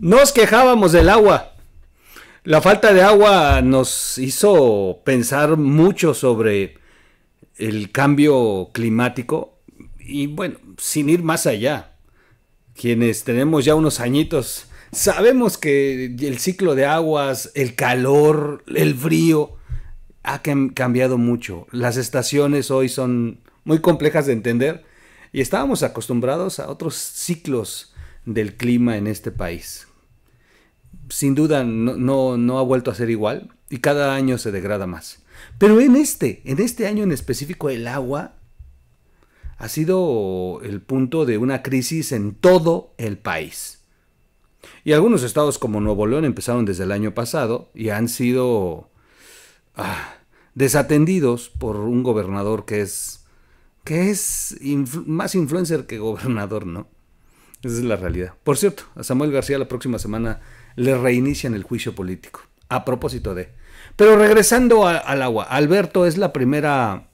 Nos quejábamos del agua. La falta de agua nos hizo pensar mucho sobre el cambio climático y bueno, sin ir más allá, quienes tenemos ya unos añitos, sabemos que el ciclo de aguas, el calor, el frío, ha cambiado mucho. Las estaciones hoy son muy complejas de entender y estábamos acostumbrados a otros ciclos del clima en este país. Sin duda no, no, ha vuelto a ser igual y cada año se degrada más. Pero en este, en este año en específico, el agua ha sido el punto de una crisis en todo el país. Y algunos estados como Nuevo León empezaron desde el año pasado y han sido ah, desatendidos por un gobernador que es que es más influencer que gobernador, ¿no? Esa es la realidad. Por cierto, a Samuel García la próxima semana le reinician el juicio político. A propósito de. Pero regresando al agua, Alberto es la primera,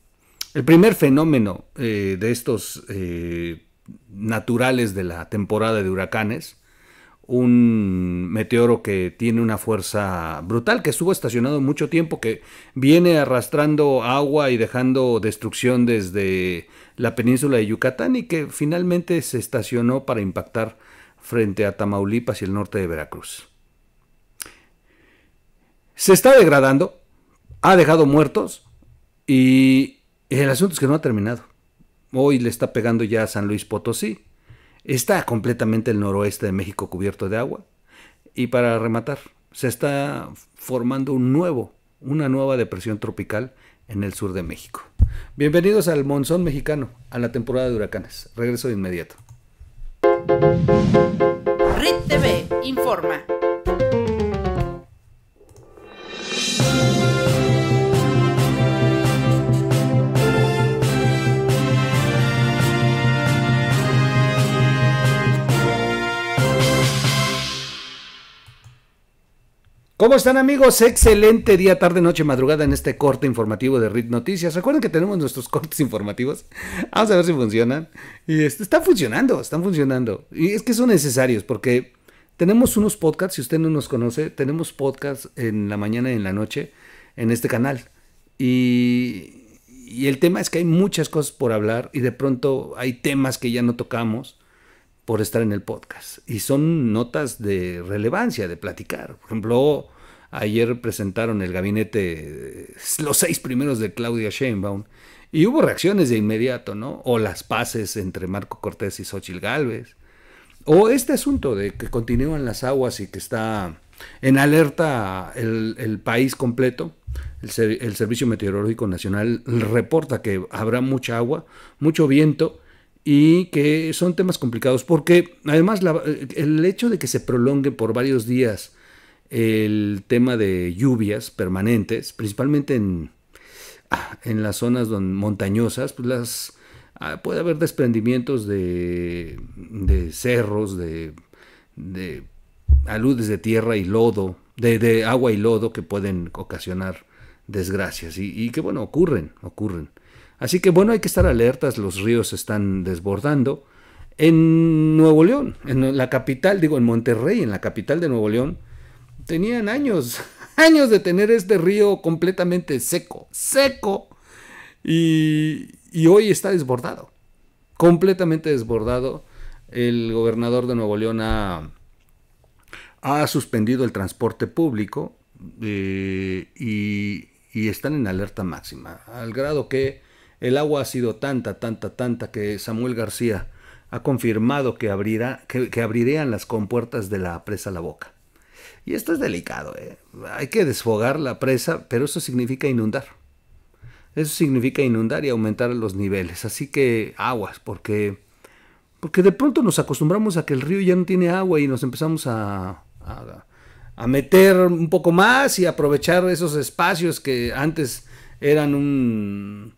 el primer fenómeno eh, de estos eh, naturales de la temporada de huracanes un meteoro que tiene una fuerza brutal, que estuvo estacionado mucho tiempo, que viene arrastrando agua y dejando destrucción desde la península de Yucatán y que finalmente se estacionó para impactar frente a Tamaulipas y el norte de Veracruz. Se está degradando, ha dejado muertos y el asunto es que no ha terminado. Hoy le está pegando ya a San Luis Potosí, Está completamente el noroeste de México cubierto de agua. Y para rematar, se está formando un nuevo, una nueva depresión tropical en el sur de México. Bienvenidos al Monzón Mexicano, a la temporada de huracanes. Regreso de inmediato. RIT TV informa. ¿Cómo están amigos? Excelente día, tarde, noche, madrugada en este corte informativo de RIT Noticias. Recuerden que tenemos nuestros cortes informativos. Vamos a ver si funcionan. Y este, están funcionando, están funcionando. Y es que son necesarios porque tenemos unos podcasts, si usted no nos conoce, tenemos podcasts en la mañana y en la noche en este canal. Y, y el tema es que hay muchas cosas por hablar y de pronto hay temas que ya no tocamos por estar en el podcast. Y son notas de relevancia, de platicar. Por ejemplo, Ayer presentaron el gabinete, eh, los seis primeros de Claudia Sheinbaum, y hubo reacciones de inmediato, ¿no? O las paces entre Marco Cortés y Xochitl Gálvez. O este asunto de que continúan las aguas y que está en alerta el, país completo. El, Servicio Meteorológico Nacional reporta que habrá mucha agua, mucho viento y que son temas complicados porque además el hecho de que se prolongue por varios días el tema de lluvias permanentes, principalmente en, ah, en las zonas montañosas, pues las, ah, puede haber desprendimientos de, cerros, de, aludes de tierra y lodo, de, agua y lodo que pueden ocasionar desgracias y, que bueno, ocurren, ocurren. Así que bueno, hay que estar alertas, los ríos están desbordando. En Nuevo León, en la capital, digo en Monterrey, en la capital de Nuevo León, Tenían años, años de tener este río completamente seco, seco, y, hoy está desbordado, completamente desbordado. El gobernador de Nuevo León ha, suspendido el transporte público eh, y, están en alerta máxima, al grado que el agua ha sido tanta, tanta, tanta que Samuel García ha confirmado que, abrirá, que abrirían las compuertas de la presa La Boca. Y esto es delicado. ¿eh? Hay que desfogar la presa, pero eso significa inundar. Eso significa inundar y aumentar los niveles. Así que aguas, porque, porque de pronto nos acostumbramos a que el río ya no tiene agua y nos empezamos a, a, meter un poco más y aprovechar esos espacios que antes eran un,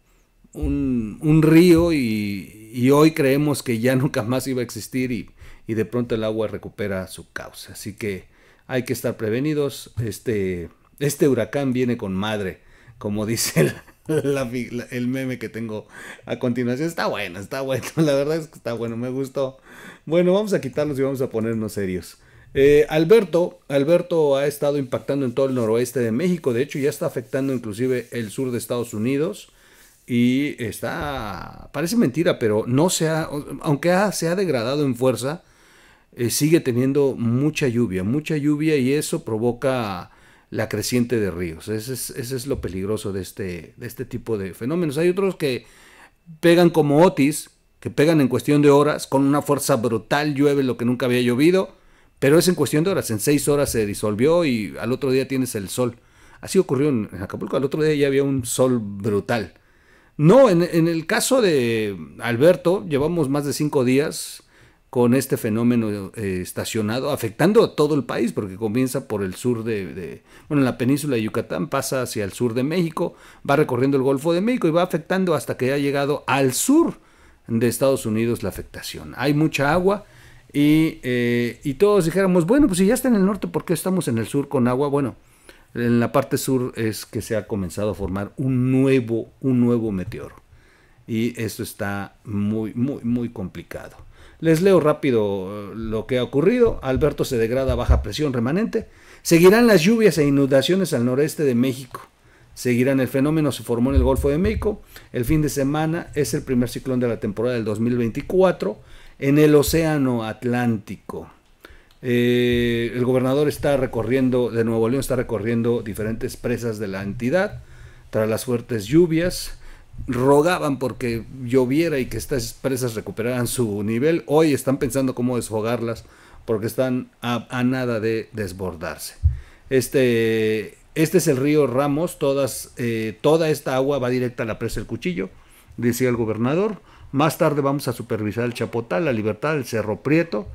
un, río y, hoy creemos que ya nunca más iba a existir y, y de pronto el agua recupera su causa. Así que hay que estar prevenidos. Este, este huracán viene con madre, como dice el, meme que tengo a continuación. Está bueno, está bueno. La verdad es que está bueno, me gustó. Bueno, vamos a quitarnos y vamos a ponernos serios. Eh, Alberto, Alberto ha estado impactando en todo el noroeste de México. De hecho, ya está afectando inclusive el sur de Estados Unidos. Y está, parece mentira, pero no se ha, aunque se ha degradado en fuerza, eh, sigue teniendo mucha lluvia, mucha lluvia y eso provoca la creciente de ríos. Ese es, lo peligroso de este, de este tipo de fenómenos. Hay otros que pegan como Otis, que pegan en cuestión de horas, con una fuerza brutal, llueve lo que nunca había llovido, pero es en cuestión de horas, en seis horas se disolvió y al otro día tienes el sol. Así ocurrió en Acapulco, al otro día ya había un sol brutal. No, en, en el caso de Alberto, llevamos más de cinco días con este fenómeno eh, estacionado, afectando a todo el país, porque comienza por el sur de, de, bueno, la península de Yucatán, pasa hacia el sur de México, va recorriendo el Golfo de México y va afectando hasta que ha llegado al sur de Estados Unidos la afectación. Hay mucha agua y, eh, y todos dijéramos, bueno, pues si ya está en el norte, ¿por qué estamos en el sur con agua? Bueno, en la parte sur es que se ha comenzado a formar un nuevo, un nuevo meteoro. Y esto está muy, muy, muy complicado. Les leo rápido eh, lo que ha ocurrido. Alberto se degrada a baja presión remanente. Seguirán las lluvias e inundaciones al noreste de México. Seguirán el fenómeno, se formó en el Golfo de México. El fin de semana es el primer ciclón de la temporada del 2024 en el Océano Atlántico. Eh, el gobernador está recorriendo, de Nuevo León está recorriendo diferentes presas de la entidad tras las fuertes lluvias rogaban porque lloviera y que estas presas recuperaran su nivel, hoy están pensando cómo desfogarlas porque están a, nada de desbordarse. Este, este es el río Ramos, todas, eh, toda esta agua va directa a la presa del cuchillo, decía el gobernador. Más tarde vamos a supervisar el Chapotal, la Libertad, el Cerro Prieto.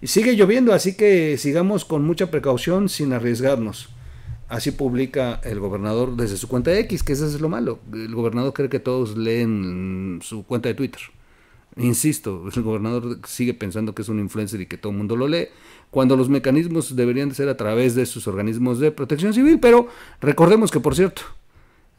Y sigue lloviendo, así que sigamos con mucha precaución sin arriesgarnos. Así publica el gobernador desde su cuenta de X, que ese es lo malo. El gobernador cree que todos leen su cuenta de Twitter. Insisto, el gobernador sigue pensando que es un influencer y que todo el mundo lo lee, cuando los mecanismos deberían de ser a través de sus organismos de protección civil. Pero recordemos que, por cierto,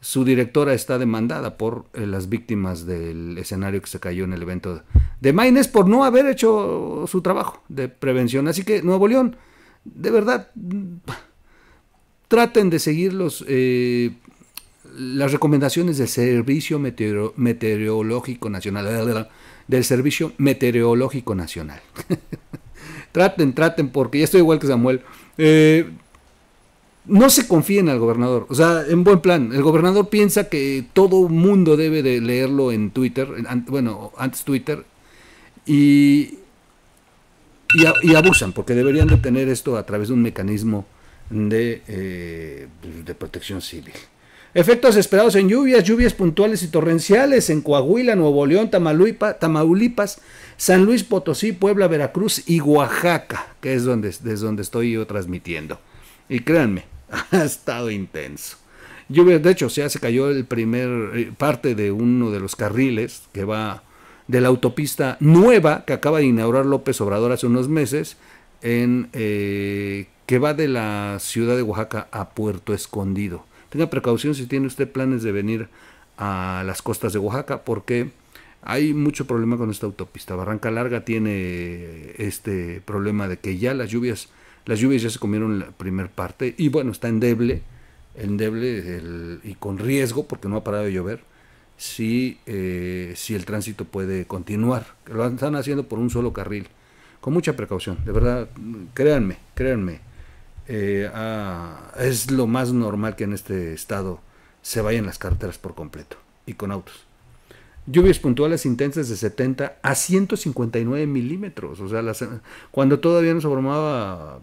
su directora está demandada por eh, las víctimas del escenario que se cayó en el evento de Maines por no haber hecho su trabajo de prevención. Así que Nuevo León, de verdad traten de seguir los, eh, las recomendaciones del Servicio Meteorológico Nacional, del Servicio Meteorológico Nacional. traten, traten, porque ya estoy igual que Samuel. Eh, no se confíen al gobernador, o sea, en buen plan, el gobernador piensa que todo mundo debe de leerlo en Twitter, bueno, antes Twitter, y, y, y abusan, porque deberían de tener esto a través de un mecanismo eh, pues, de, protección civil. Efectos esperados en lluvias, lluvias puntuales y torrenciales en Coahuila, Nuevo León, Tamaulipas, San Luis Potosí, Puebla, Veracruz y Oaxaca, que es donde, desde donde estoy yo transmitiendo. Y créanme, ha estado intenso. lluvias de hecho, ya se cayó el primer eh, parte de uno de los carriles que va de la autopista nueva que acaba de inaugurar López Obrador hace unos meses en eh, que va de la ciudad de Oaxaca a Puerto Escondido. Tenga precaución si tiene usted planes de venir a las costas de Oaxaca, porque hay mucho problema con esta autopista. Barranca Larga tiene eh, este problema de que ya las lluvias, las lluvias ya se comieron la primera parte y bueno, está endeble, endeble y con riesgo porque no ha parado de llover. Si, eh, si el tránsito puede continuar, lo están haciendo por un solo carril, con mucha precaución, de verdad, créanme, créanme, eh, es lo más normal que en este estado se vayan las carreteras por completo y con autos. Lluvias puntuales intensas de 70 a 159 milímetros. O sea, cuando todavía nos formaba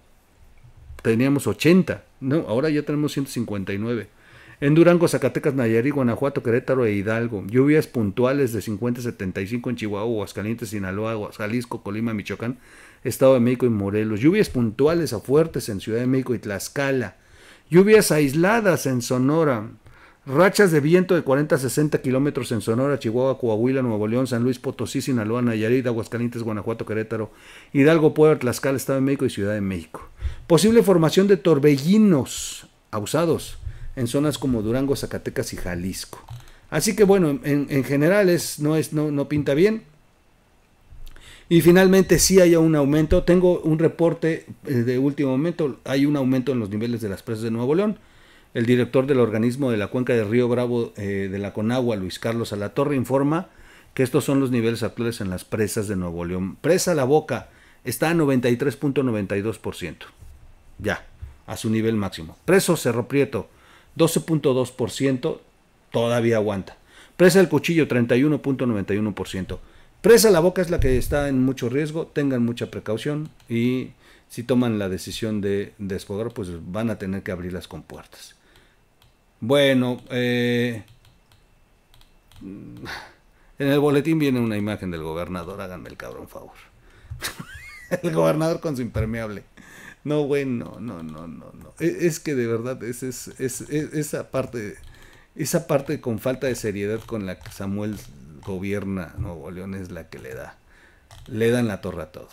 teníamos 80. No, ahora ya tenemos 159. En Durango, Zacatecas, Nayarit, Guanajuato, Querétaro e Hidalgo. Lluvias puntuales de 50 a 75 en Chihuahua, Aguascalientes, Sinaloa, Jalisco, Colima, Michoacán, Estado de México y Morelos. Lluvias puntuales a fuertes en Ciudad de México y Tlaxcala. Lluvias aisladas en Sonora. Rachas de viento de 40 a 60 kilómetros en Sonora, Chihuahua, Coahuila, Nuevo León, San Luis Potosí, Sinaloa, Nayarit, Aguascalientes, Guanajuato, Querétaro, Hidalgo, Puebla, Tlaxcala, Estado de México y Ciudad de México. Posible formación de torbellinos ausados en zonas como Durango, Zacatecas y Jalisco. Así que bueno, en, general es, no, es, no, pinta bien. Y finalmente sí hay un aumento. Tengo un reporte eh, de último momento. Hay un aumento en los niveles de las presas de Nuevo León. El director del organismo de la cuenca del Río Bravo eh, de la Conagua, Luis Carlos Alatorre, informa que estos son los niveles actuales en las presas de Nuevo León. Presa La Boca está a 93.92%. Ya, a su nivel máximo. Preso Cerro Prieto 12.2% todavía aguanta. Presa el cuchillo 31.91%. Presa la boca es la que está en mucho riesgo, tengan mucha precaución y si toman la decisión de desfogar, pues van a tener que abrir las compuertas. Bueno, eh, en el boletín viene una imagen del gobernador, háganme el cabrón favor. el gobernador con su impermeable. No, bueno, no, no, no, no, e, Es, que de verdad, es, esa parte, esa parte con falta de seriedad con la que Samuel gobierna Nuevo León es la que le da. Le dan la torre a todo.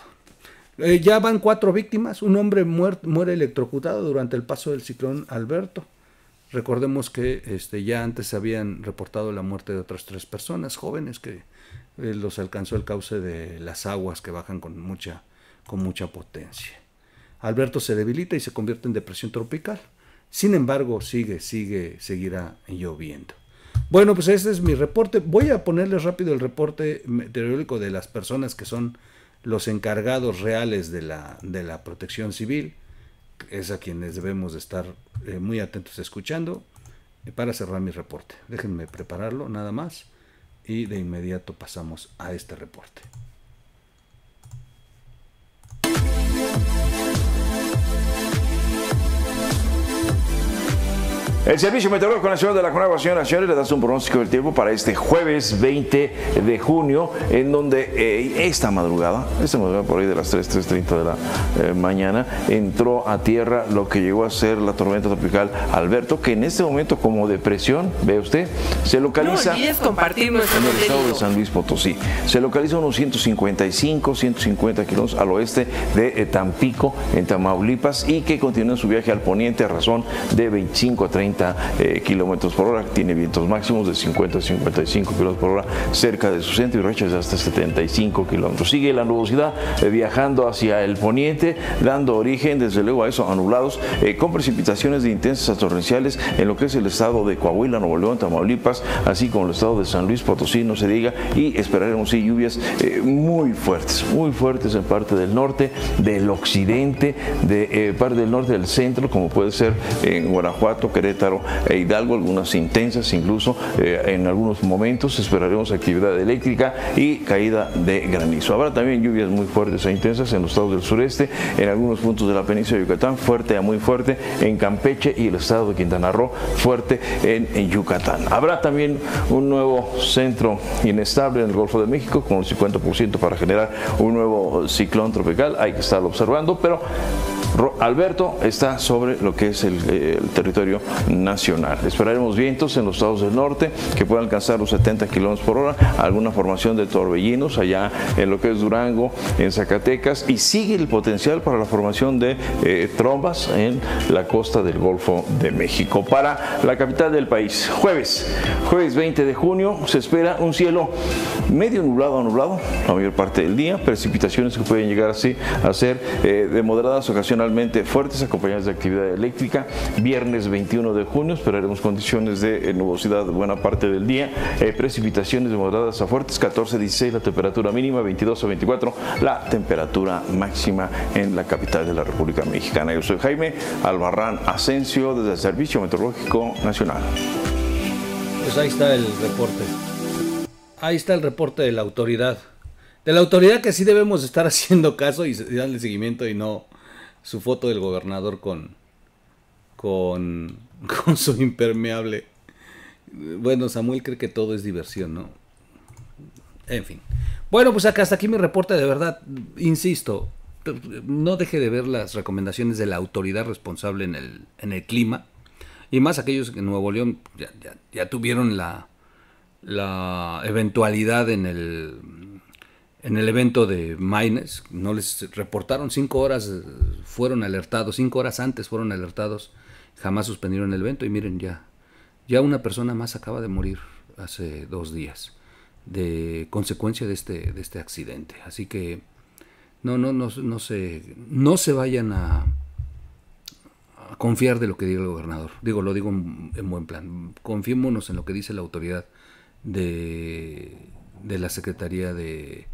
Eh, ya van cuatro víctimas. Un hombre muere electrocutado durante el paso del ciclón Alberto. Recordemos que este, ya antes se habían reportado la muerte de otras tres personas jóvenes que eh, los alcanzó el cauce de las aguas que bajan con mucha, con mucha potencia. Alberto se debilita y se convierte en depresión tropical. Sin embargo, sigue, sigue, seguirá lloviendo. Bueno, pues este es mi reporte. Voy a ponerles rápido el reporte meteorológico de las personas que son los encargados reales de la, protección civil. Es a quienes debemos estar eh, muy atentos escuchando eh, para cerrar mi reporte. Déjenme prepararlo nada más y de inmediato pasamos a este reporte. El Servicio Meteorológico Nacional de la Conagua, señoras y señores, le da un pronóstico del tiempo para este jueves 20 de junio, en donde eh, esta madrugada, esta madrugada por ahí de las 3, 3.30 de la eh, mañana, entró a tierra lo que llegó a ser la tormenta tropical Alberto, que en este momento como depresión, ve usted, se localiza en el estado de San Luis Potosí. Se localiza unos 155, 150 kilómetros al oeste de eh, Tampico, en Tamaulipas, y que continúa su viaje al poniente a razón de 25 a 30 eh, kilómetros por hora, tiene vientos máximos de 50 a 55 kilómetros por hora cerca de su centro y rechazas hasta 75 kilómetros. Sigue la nubosidad eh, viajando hacia el poniente, dando origen desde luego a esos anulados eh, con precipitaciones de intensas a torrenciales en lo que es el estado de Coahuila, Nuevo León, Tamaulipas, así como el estado de San Luis Potosí, no se diga, y esperaremos sí, lluvias muy fuertes, muy fuertes en parte del norte, del occidente, de parte del norte del centro, como puede ser en Guanajuato, Querétaro, Querétaro e Hidalgo, algunas intensas incluso eh, en algunos momentos esperaremos actividad eléctrica y caída de granizo. Habrá también lluvias muy fuertes e intensas en los estados del sureste, en algunos puntos de la península de Yucatán, fuerte a muy fuerte en Campeche y el estado de Quintana Roo, fuerte en, Yucatán. Habrá también un nuevo centro inestable en el Golfo de México con un 50% para generar un nuevo ciclón tropical, hay que estarlo observando, pero Alberto está sobre lo que es eh, el, territorio nacional. Esperaremos vientos en los estados del norte que puedan alcanzar los 70 kilómetros por hora, alguna formación de torbellinos allá en lo que es Durango, en Zacatecas, y sigue el potencial para la formación de eh, trombas en la costa del Golfo de México. Para la capital del país, jueves, jueves 20 de junio, se espera un cielo medio nublado a nublado la mayor parte del día, precipitaciones que pueden llegar así a ser eh, de moderadas ocasiones fuertes acompañadas de actividad eléctrica. Viernes 21 de junio esperaremos condiciones de eh, nubosidad buena parte del día, eh, precipitaciones moderadas a fuertes, 14 16 la temperatura mínima, 22 a 24 la temperatura máxima en la capital de la República Mexicana. Yo soy Jaime Albarrán Asensio desde el Servicio Meteorológico Nacional. Pues ahí está el reporte. Ahí está el reporte de la autoridad. De la autoridad que sí debemos estar haciendo caso y darle seguimiento y no, su foto del gobernador con, con, con su impermeable. Bueno, Samuel cree que todo es diversión, ¿no? En fin. Bueno, pues hasta aquí mi reporte, de verdad, insisto, no deje de ver las recomendaciones de la autoridad responsable en el, en el clima. Y más aquellos que en Nuevo León ya, ya, ya tuvieron la, la eventualidad en el en el evento de Mines, no les reportaron cinco horas, eh, fueron alertados, cinco horas antes fueron alertados, jamás suspendieron el evento y miren ya, ya una persona más acaba de morir hace dos días de consecuencia de este, de este accidente. Así que no, no, no, no, se, no se vayan a, confiar de lo que diga el gobernador. Digo, lo digo en buen plan. Confiémonos en lo que dice la autoridad de la Secretaría de,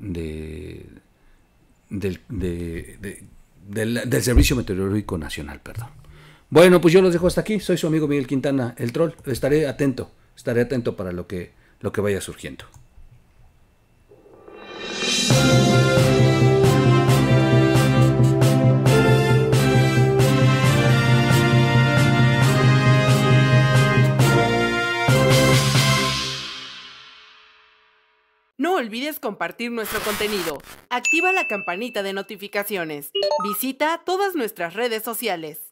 de, del, del, Servicio Meteorológico Nacional. Perdón. Bueno, pues yo los dejo hasta aquí. Soy su amigo Miguel Quintana, el troll. Estaré atento, estaré atento para lo que, lo que vaya surgiendo. olvides compartir nuestro contenido. Activa la campanita de notificaciones. Visita todas nuestras redes sociales.